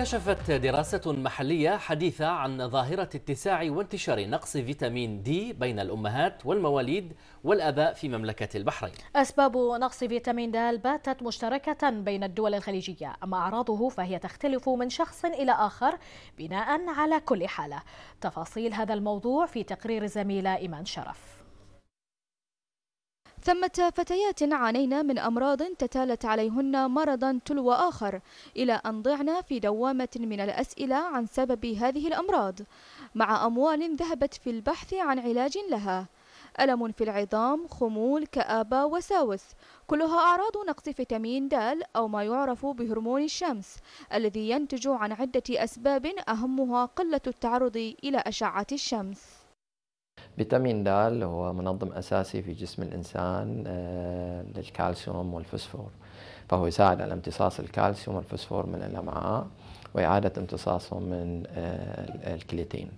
كشفت دراسة محلية حديثة عن ظاهرة اتساع وانتشار نقص فيتامين دي بين الأمهات والمواليد والآباء في مملكة البحرين أسباب نقص فيتامين د باتت مشتركة بين الدول الخليجية أما أعراضه فهي تختلف من شخص إلى آخر بناء على كل حالة تفاصيل هذا الموضوع في تقرير الزميلة إيمان شرف ثمة فتيات عانينا من أمراض تتالت عليهن مرضا تلو آخر إلى أن ضعنا في دوامة من الأسئلة عن سبب هذه الأمراض مع أموال ذهبت في البحث عن علاج لها ألم في العظام، خمول، كآبة، وساوس كلها أعراض نقص فيتامين د أو ما يعرف بهرمون الشمس الذي ينتج عن عدة أسباب أهمها قلة التعرض إلى أشعة الشمس فيتامين د هو منظم أساسي في جسم الإنسان آه، للكالسيوم والفوسفور فهو يساعد على امتصاص الكالسيوم والفوسفور من الأمعاء وإعادة امتصاصهم من آه، الكليتين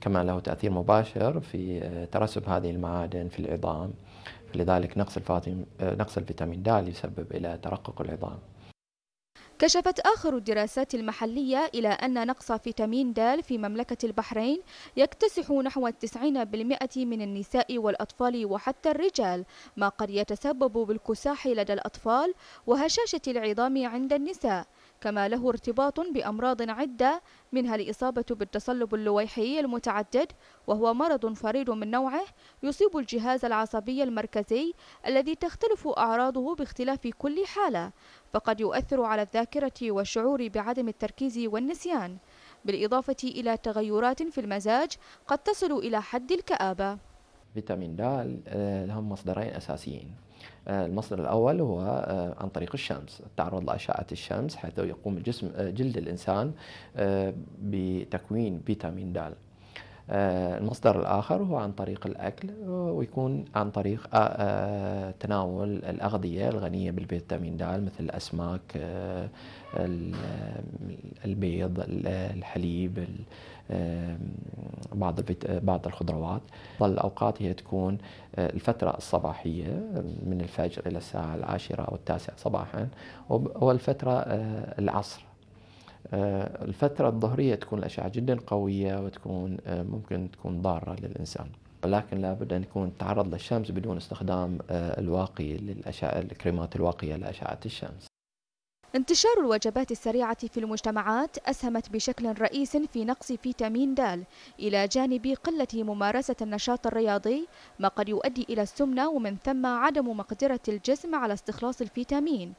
كما له تأثير مباشر في آه، ترسب هذه المعادن في العظام فلذلك نقص, نقص الفيتامين د يسبب إلى ترقق العظام كشفت آخر الدراسات المحلية إلى أن نقص فيتامين د في مملكة البحرين يكتسح نحو 90% من النساء والأطفال وحتى الرجال ما قد يتسبب بالكساح لدى الأطفال وهشاشة العظام عند النساء كما له ارتباط بأمراض عدة منها الإصابة بالتصلب اللويحي المتعدد وهو مرض فريد من نوعه يصيب الجهاز العصبي المركزي الذي تختلف أعراضه باختلاف كل حالة فقد يؤثر على الذاكرة والشعور بعدم التركيز والنسيان بالإضافة إلى تغيرات في المزاج قد تصل إلى حد الكآبة فيتامين د آه، لهم مصدرين أساسيين آه، المصدر الأول هو آه، عن طريق الشمس التعرض لأشعة الشمس حيث يقوم جسم جلد الإنسان بتكوين فيتامين د آه، المصدر الآخر هو عن طريق الأكل ويكون عن طريق آه، آه، تناول الأغذية الغنية بالفيتامين د مثل الأسماك البيض الحليب بعض بعض الخضروات افضل الاوقات هي تكون الفتره الصباحيه من الفجر الى الساعه العاشره او التاسعه صباحا والفتره العصر آه، الفترة الظهرية تكون الأشعة جدا قوية وتكون آه، ممكن تكون ضارة للإنسان ولكن لابد أن يكون تعرض للشمس بدون استخدام آه، الواقي للأشعة الكريمات الواقية لأشعة الشمس انتشار الوجبات السريعة في المجتمعات أسهمت بشكل رئيس في نقص فيتامين د إلى جانب قلة ممارسة النشاط الرياضي ما قد يؤدي إلى السمنة ومن ثم عدم مقدرة الجسم على استخلاص الفيتامين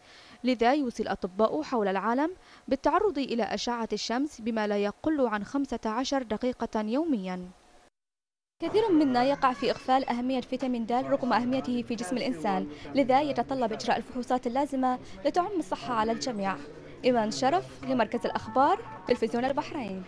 لذا يوصي الأطباء حول العالم بالتعرض إلى أشعة الشمس بما لا يقل عن 15 دقيقة يومياً كثير منا يقع في إغفال أهمية فيتامين د رغم أهميته في جسم الإنسان لذا يتطلب إجراء الفحوصات اللازمة لتعم الصحة على الجميع إيمان شرف لمركز الأخبار تلفزيون البحرين